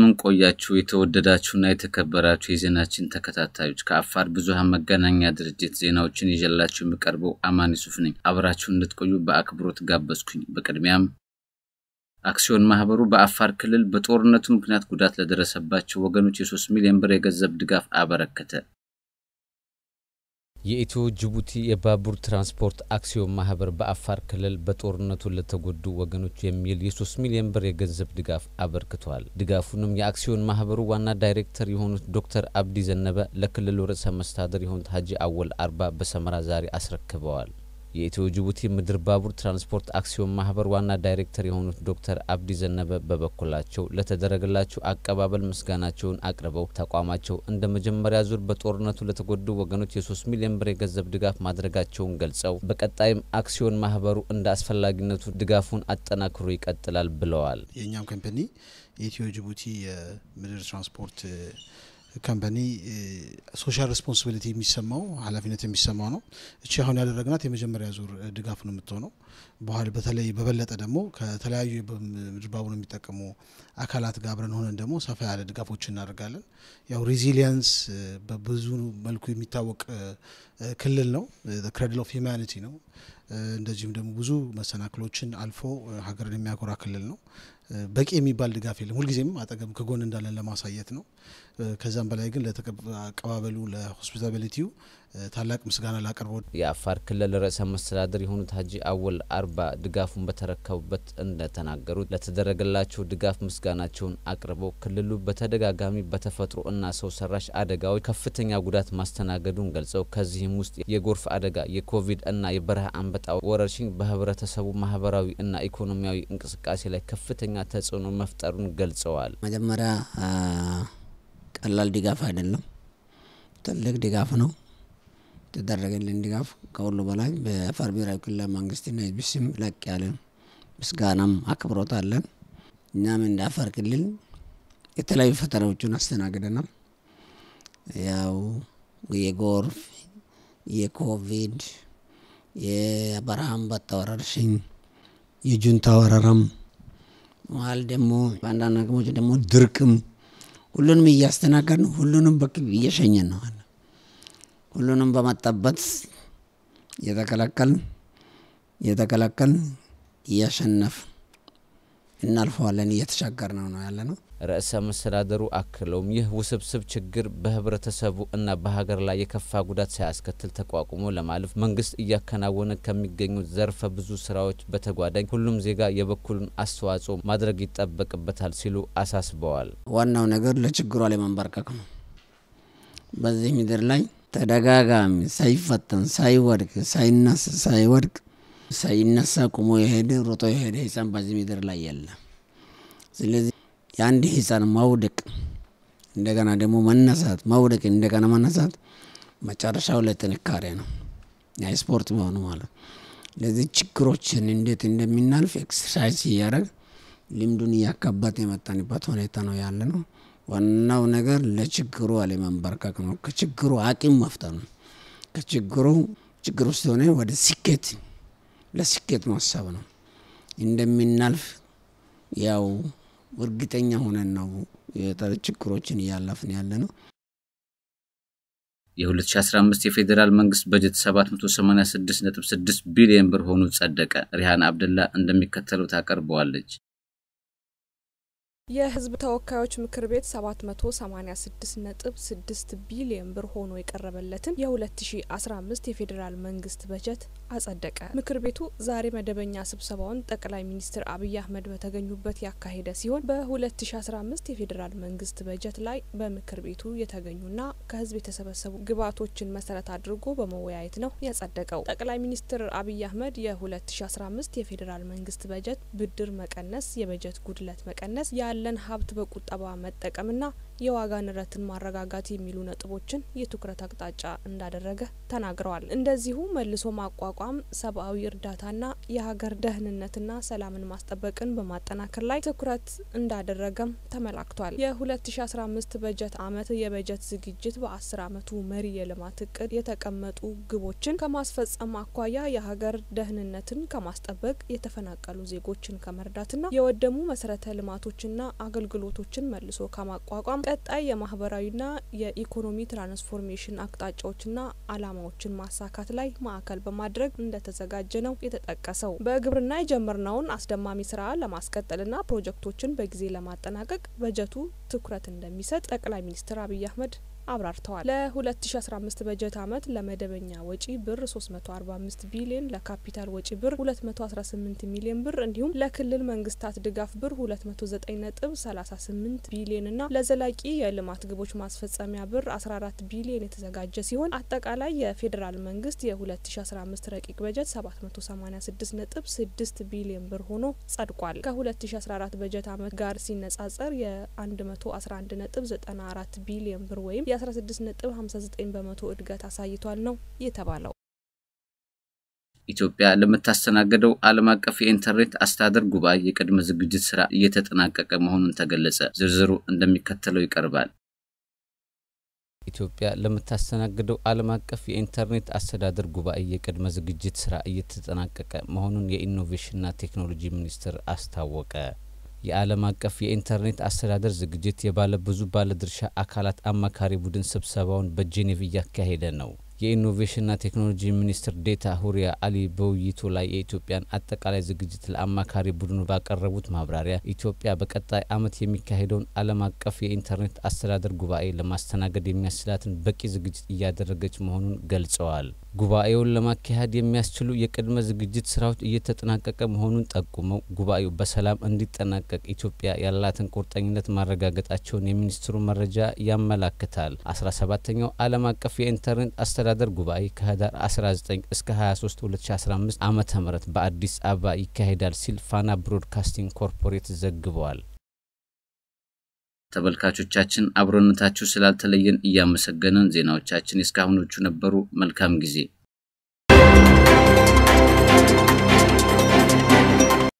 ምን ቆያችሁ የተወደዳችሁና የተከበራችሁ የዜናችን ተከታታዮች፣ ከአፋር ብዙሃን መገናኛ ድርጅት ዜናዎችን ይዤላችሁ የምቀርበው አማን ሱፍ ነኝ። አብራችሁ እንድትቆዩ በአክብሮት ጋበዝኩኝ። በቅድሚያም አክሲዮን ማህበሩ በአፋር ክልል በጦርነቱ ምክንያት ጉዳት ለደረሰባቸው ወገኖች የሶስት ሚሊዮን ብር የገንዘብ ድጋፍ አበረከተ። የኢትዮ ጅቡቲ የባቡር ትራንስፖርት አክሲዮን ማህበር በአፋር ክልል በጦርነቱ ለተጎዱ ወገኖች የሚል የ3 ሚሊዮን ብር የገንዘብ ድጋፍ አበርክቷል። ድጋፉንም የአክሲዮን ማህበሩ ዋና ዳይሬክተር የሆኑት ዶክተር አብዲ ዘነበ ለክልሉ ርዕሰ መስተዳድር የሆኑት ሀጂ አወል አርባ በሰመራ ዛሬ አስረክበዋል። የኢትዮ ጅቡቲ ምድር ባቡር ትራንስፖርት አክሲዮን ማህበር ዋና ዳይሬክተር የሆኑት ዶክተር አብዲ ዘነበ በበኩላቸው ለተደረገላቸው አቀባበል ምስጋናቸውን አቅርበው ተቋማቸው እንደ መጀመሪያ ዙር በጦርነቱ ለተጎዱ ወገኖች የሶስት ሚሊዮን ብር የገንዘብ ድጋፍ ማድረጋቸውን ገልጸው በቀጣይም አክሲዮን ማህበሩ እንደ አስፈላጊነቱ ድጋፉን አጠናክሮ ይቀጥላል ብለዋል። የእኛም ካምፓኒ የኢትዮ ጅቡቲ የምድር ትራንስፖርት ካምፓኒ ሶሻል ሬስፖንሲቢሊቲ የሚሰማው ኃላፊነት የሚሰማው ነው። እቺ አሁን ያደረግናት የመጀመሪያ ዙር ድጋፍ ነው የምትሆነው። በኋላ በተለይ በበለጠ ደግሞ ከተለያዩ ምድር ባቡሩን የሚጠቀሙ አካላት ጋር አብረን ሆነን ደግሞ ሰፋ ያለ ድጋፎች እናደርጋለን። ያው ሬዚሊየንስ eh, በብዙ መልኩ የሚታወቅ eh, ክልል ነው። ክሬድል ኦፍ ሂውማኒቲ ነው። eh, እንደዚሁም ደግሞ ብዙ መሰናክሎችን አልፎ ሀገርን የሚያኮራ ክልል ነው። በቂ የሚባል ድጋፍ የለም። ሁልጊዜም አጠገብ ከጎን እንዳለን ለማሳየት ነው። ከዛም በላይ ግን ለአቀባበሉ፣ ለሆስፒታሊቲው ታላቅ ምስጋና ላቀርበው። የአፋር ክልል ርዕሰ መስተዳድር የሆኑት ሀጂ አወል አርባ ድጋፉን በተረከቡበት እንደተናገሩት ለተደረገላቸው ድጋፍ ምስጋናቸውን አቅርበው ክልሉ በተደጋጋሚ በተፈጥሮ እና ሰው ሰራሽ አደጋዎች ከፍተኛ ጉዳት ማስተናገዱን ገልጸው ከዚህም ውስጥ የጎርፍ አደጋ፣ የኮቪድ እና የበረሃ አንበጣ ወረርሽኝ በህብረተሰቡ ማህበራዊ እና ኢኮኖሚያዊ እንቅስቃሴ ላይ ከፍተኛ ተጽዕኖ መፍጠሩን ገልጸዋል። መጀመሪያ ቀላል ድጋፍ አይደለም፣ ትልቅ ድጋፍ ነው። የተደረገልን ድጋፍ ከሁሉ በላይ በአፋር ብሔራዊ ክልላዊ መንግስትና ህዝብ ስም ላቅ ያለ ምስጋናም አክብሮት አለን። እኛም እንደ አፋር ክልል የተለያዩ ፈተናዎችን አስተናግደናል። ያው የጎርፍ፣ የኮቪድ፣ የበረሃ አንበጣ ወረርሽኝ፣ የጁንታ ወረራም መሀል ደግሞ በአንዳንድ አቅሞች ደግሞ ድርቅም ሁሉንም እያስተናገድን ሁሉንም በክብ እየሸኘን ነው ሁሉንም በመጠበት እየተከላከልን እየተከላከልን እያሸነፍ እናልፈዋለን። እየተሻገር ነው ነው ያለ ነው። ርዕሰ መስተዳደሩ አክለውም ይህ ውስብስብ ችግር በህብረተሰቡ እና በሀገር ላይ የከፋ ጉዳት ሳያስከትል ተቋቁሞ ለማለፍ መንግስት እያከናወነ ከሚገኙ ዘርፈ ብዙ ስራዎች በተጓዳኝ ሁሉም ዜጋ የበኩሉን አስተዋጽኦ ማድረግ ይጠበቅበታል ሲሉ አሳስበዋል። ዋናው ነገር ለችግሯ ላይ መንበርከክ ነው። በዚህ ምድር ላይ ተደጋጋሚ ሳይፈተን ሳይወድቅ ሳይነሳ ሳይወድቅ ሳይነሳ ቁሞ የሄደ ሮጦ የሄደ ህፃን በዚህ ምድር ላይ የለም። ስለዚህ የአንድ ህፃን መውደቅ እንደገና ደግሞ መነሳት፣ መውደቅ እንደገና መነሳት መጨረሻው ለጥንካሬ ነው። ስፖርት መሆኑ ማለት ለዚህ ችግሮችን እንዴት እንደሚናልፍ ኤክሰርሳይዝ እያደረግ ልምዱን እያካባት የመጣንበት ሁኔታ ነው ያለ ነው። ዋናው ነገር ለችግሩ አለመንበርከክ ነው። ከችግሩ አቅም መፍጠር ነው። ከችግሩ ችግር ውስጥ ሆነ ወደ ስኬት ለስኬት ማሰብ ነው። እንደሚናልፍ ያው እርግጠኛ ሆነን ነው ችግሮችን እያለፍን ያለ ነው። የ2015 የፌዴራል መንግስት በጀት 786.6 ቢሊዮን ብር ሆኖ ጸደቀ። ሪሃን አብደላ እንደሚከተሉት አቀርበዋለች። የህዝብ ተወካዮች ምክር ቤት ሰባት ቢሊዮን ብር ሆኖ የቀረበለትን የ2015 የፌዴራል መንግስት በጀት አጸደቀ። ምክር ቤቱ ዛሬ መደበኛ ስብሰባውን ጠቅላይ ሚኒስትር አብይ አህመድ በተገኙበት ያካሄደ ሲሆን በ2015 የፌዴራል መንግስት በጀት ላይ በምክር ቤቱ የተገኙና ከህዝብ የተሰበሰቡ ግብዓቶችን መሰረት አድርጎ በመወያየት ነው ያጸደቀው። ጠቅላይ ሚኒስትር አብይ አህመድ የ2015 የፌዴራል መንግስት በጀት ብድር መቀነስ፣ የበጀት ጉድለት መቀነስ ያለ ያለን ሀብት በቁጠባ መጠቀምና የዋጋ ንረትን ማረጋጋት የሚሉ ነጥቦችን የትኩረት አቅጣጫ እንዳደረገ ተናግረዋል። እንደዚሁ መልሶ ማቋቋም፣ ሰብአዊ እርዳታና የሀገር ደህንነትና ሰላምን ማስጠበቅን በማጠናከር ላይ ትኩረት እንዳደረገም ተመላክቷል። የ2015 በጀት አመት የበጀት ዝግጅት በአስር አመቱ መሪ የልማት እቅድ የተቀመጡ ግቦችን ከማስፈጸም አኳያ የሀገር ደህንነትን ከማስጠበቅ የተፈናቀሉ ዜጎችን ከመርዳትና የወደሙ መሰረተ ልማቶችና አገልግሎቶችን መልሶ ከማቋቋም ቀጣይ የማህበራዊና የኢኮኖሚ ትራንስፎርሜሽን አቅጣጫዎችና አላማዎችን ማሳካት ላይ ማዕከል በማድረግ እንደተዘጋጀ ነው የተጠቀሰው። በግብርና የጀመርነውን አስደማሚ ስራ ለማስቀጠልና ፕሮጀክቶችን በጊዜ ለማጠናቀቅ በጀቱ ትኩረት እንደሚሰጥ ጠቅላይ ሚኒስትር አብይ አህመድ አብራርተዋል። ለ2015 በጀት ዓመት ለመደበኛ ወጪ ብር 345 ቢሊዮን፣ ለካፒታል ወጪ ብር 218 ሚሊዮን ብር እንዲሁም ለክልል መንግስታት ድጋፍ ብር 209.38 ቢሊዮን እና ለዘላቂ የልማት ግቦች ማስፈጸሚያ ብር 14 ቢሊዮን የተዘጋጀ ሲሆን አጠቃላይ የፌዴራል መንግስት የ2015 ረቂቅ በጀት 786.6 ቢሊዮን ብር ሆኖ ጸድቋል። ከ2014 በጀት ዓመት ጋር ሲነጻጸር የ111.94 ቢሊዮን ብር ወይም የአስራ ስድስት ነጥብ ሀምሳ ዘጠኝ በመቶ እድገት አሳይቷል ነው የተባለው። ኢትዮጵያ ለምታስተናግደው ዓለም አቀፍ የኢንተርኔት አስተዳደር ጉባኤ የቅድመ ዝግጅት ስራ እየተጠናቀቀ መሆኑን ተገለጸ። ዝርዝሩ እንደሚከተለው ይቀርባል። ኢትዮጵያ ለምታስተናግደው ዓለም አቀፍ የኢንተርኔት አስተዳደር ጉባኤ የቅድመ ዝግጅት ስራ እየተጠናቀቀ መሆኑን የኢኖቬሽንና ቴክኖሎጂ ሚኒስቴር አስታወቀ። የዓለም አቀፍ የኢንተርኔት አስተዳደር ዝግጅት የባለ ብዙ ባለድርሻ አካላት አማካሪ ቡድን ስብሰባውን በጄኔቭ እያካሄደ ነው። የኢኖቬሽንና ቴክኖሎጂ ሚኒስትር ዴታ ሁሪያ አሊ በውይይቱ ላይ የኢትዮጵያን አጠቃላይ ዝግጅት ለአማካሪ ቡድኑ ባቀረቡት ማብራሪያ ኢትዮጵያ በቀጣይ ዓመት የሚካሄደውን ዓለም አቀፍ የኢንተርኔት አስተዳደር ጉባኤ ለማስተናገድ የሚያስችላትን በቂ ዝግጅት እያደረገች መሆኑን ገልጸዋል። ጉባኤውን ለማካሄድ የሚያስችሉ የቅድመ ዝግጅት ስራዎች እየተጠናቀቀ መሆኑን ጠቁመው ጉባኤው በሰላም እንዲጠናቀቅ ኢትዮጵያ ያላትን ቁርጠኝነት ማረጋገጣቸውን የሚኒስትሩ መረጃ ያመላክታል። 17ተኛው ዓለም አቀፍ የኢንተርኔት አስተዳደር ጉባኤ ከህዳር 19 እስከ 23 2015 ዓ ም በአዲስ አበባ ይካሄዳል ሲል ፋና ብሮድካስቲንግ ኮርፖሬት ዘግበዋል። ተመልካቾቻችን አብሮነታችሁ ስላልተለየን እያመሰገንን ዜናዎቻችን እስካሁኖቹ ነበሩ። መልካም ጊዜ